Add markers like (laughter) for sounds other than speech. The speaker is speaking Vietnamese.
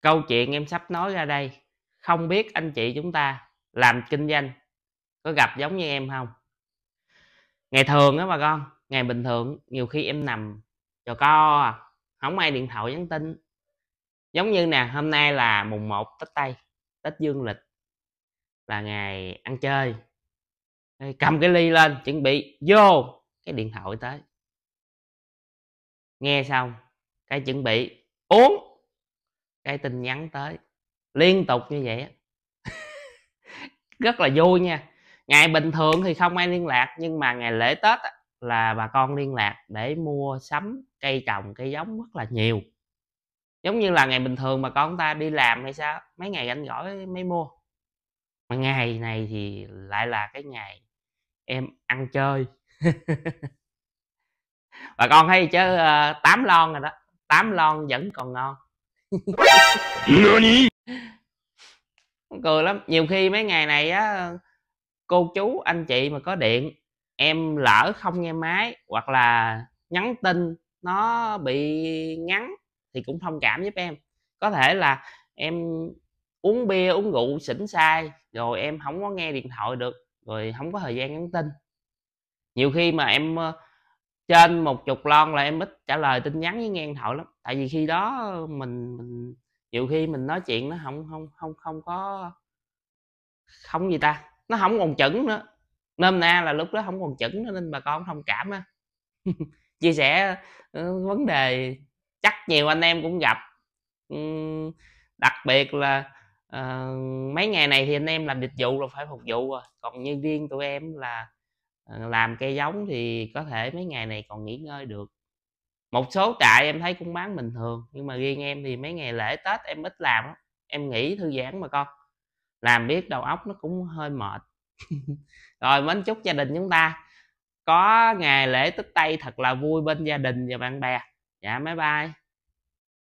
câu chuyện em sắp nói ra đây không biết anh chị chúng ta làm kinh doanh có gặp giống như em không ngày thường á bà con ngày bình thường nhiều khi em nằm trò co à, không ai điện thoại nhắn tin giống như nè hôm nay là mùng 1 tết tây tết dương lịch là ngày ăn chơi cầm cái ly lên chuẩn bị vô cái điện thoại tới nghe xong cái chuẩn bị uống cái tin nhắn tới liên tục như vậy rất là vui nha ngày bình thường thì không ai liên lạc nhưng mà ngày lễ tết là bà con liên lạc để mua sắm cây trồng cây giống rất là nhiều giống như là ngày bình thường bà con ta đi làm hay sao mấy ngày anh gọi mới mua mà ngày này thì lại là cái ngày em ăn chơi (laughs) bà con thấy chứ ờ, tám lon rồi đó tám lon vẫn còn ngon Nani? cười lắm nhiều khi mấy ngày này á cô chú anh chị mà có điện em lỡ không nghe máy hoặc là nhắn tin nó bị ngắn thì cũng thông cảm giúp em có thể là em uống bia uống rượu xỉn sai rồi em không có nghe điện thoại được rồi không có thời gian nhắn tin nhiều khi mà em trên một chục lon là em ít trả lời tin nhắn với ngang điện thoại lắm tại vì khi đó mình mình nhiều khi mình nói chuyện nó không không không không có không gì ta nó không còn chuẩn nữa nôm na là lúc đó không còn chuẩn nữa nên bà con thông cảm á (laughs) chia sẻ ừ, vấn đề chắc nhiều anh em cũng gặp ừ, đặc biệt là uh, mấy ngày này thì anh em làm dịch vụ rồi phải phục vụ rồi còn nhân viên tụi em là Ờ, làm cây giống thì có thể mấy ngày này còn nghỉ ngơi được một số trại em thấy cũng bán bình thường nhưng mà riêng em thì mấy ngày lễ tết em ít làm đó. em nghỉ thư giãn mà con làm biết đầu óc nó cũng hơi mệt (laughs) rồi mến chúc gia đình chúng ta có ngày lễ tết tây thật là vui bên gia đình và bạn bè dạ máy bay.